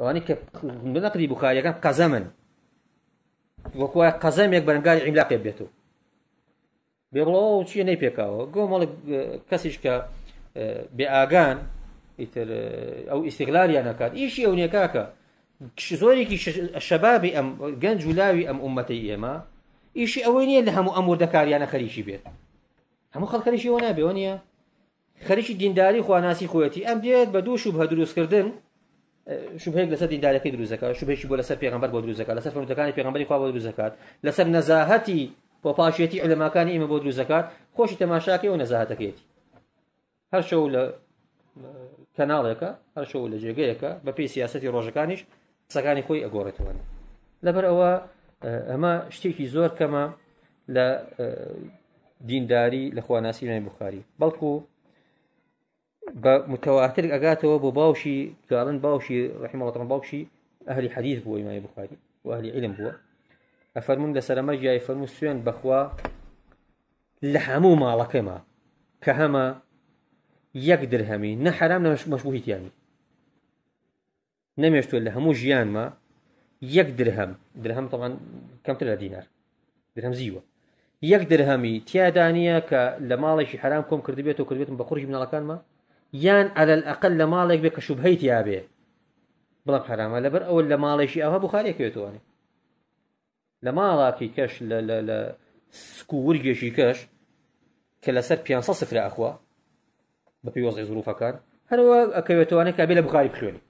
ئەوانی کە نەقدی بخاریەکان قەزەمن وەکوای قەزەمێک بەرەنگاری عیملاقێ بێتەوە بێ بڵەوە چیە نەی پێکاوە گۆمەڵک کەسیش کە بێئگان ئیتر ئەو ئیسیگلالیان نکات ئیشی ئەو نێکاکە زۆرێکی شەبابی ئەم گەنج و لاوی ئەم عومەتی ئێمە ئیشی ئەوەی نییە لە هەموو ئەمور دەکاریانە خەریکی بێت هەموو خەڵکەریشی وە نابێەوە نیە خەریکی دینداری خواناسی خۆەتی ئەم دێت بە دووش و بە دروستکردن شوبهەیەک لەسەر دیندارەکەی دروزەکە شوبێکی بۆ لەسەر پێغمبەر بۆ دروزەکە لەسەر فرموتەکانی پێغمبەری خوا بۆ دروزەکات لەسەر نەزاهەتی بۆ پاشێتی ئەلەماکانی ئمە بۆ دروزەکات خۆشی تەماشاکەی و نەزاهەتەکەیەتی هەر شەو لە کەناڵێکە هەر شەو لە جێگەیەکە بە پێی سیاستی ڕۆژەکانیش قسەکانی خۆی ئەگۆڕێتەوە لەبەر ئەوە ئەمە شتێکی زۆر کەمە لە دینداری لە خواناسی نای بخاری بەڵکو بمتواتر اجاته ابو باوشي قالن باوشي رحمه الله باوشی باوشي اهل حديث ئیمای امام البخاري واهل علم بووە ئەفەرمون لە سەرمە جیای فەرمو سوێن بەخوا لە هەموو ماڵەکەما کە هەمە یەک درهەمی نە حرام نە مەشبوهیتیانی نەمێشتوە لە هەموو ژیانمە یەک درهەم درهەم تەوان کەمتر لە دینار درهەم زیوە یەک درهەمی تیادانە کە لە ماڵێکی حرام کۆم کردبێت و کردبێتم بە خوڕژ مناڵەکانمە یان ئەل ئەقل لە ماڵێک بێ کە شوبهیت یابێ بڵام حرامە لەبەر ئەوە لە ماڵێکی ئەوها بخارێکێتوانێ لە ماڵاکی کەش لە سکوورگێکی کەش کە لەسەر 500 سفرە ئەخوا بە پێی وەزی زروفەکان هەروە ئەکەوێتوانێت کابێ لە بخاری بخوێنی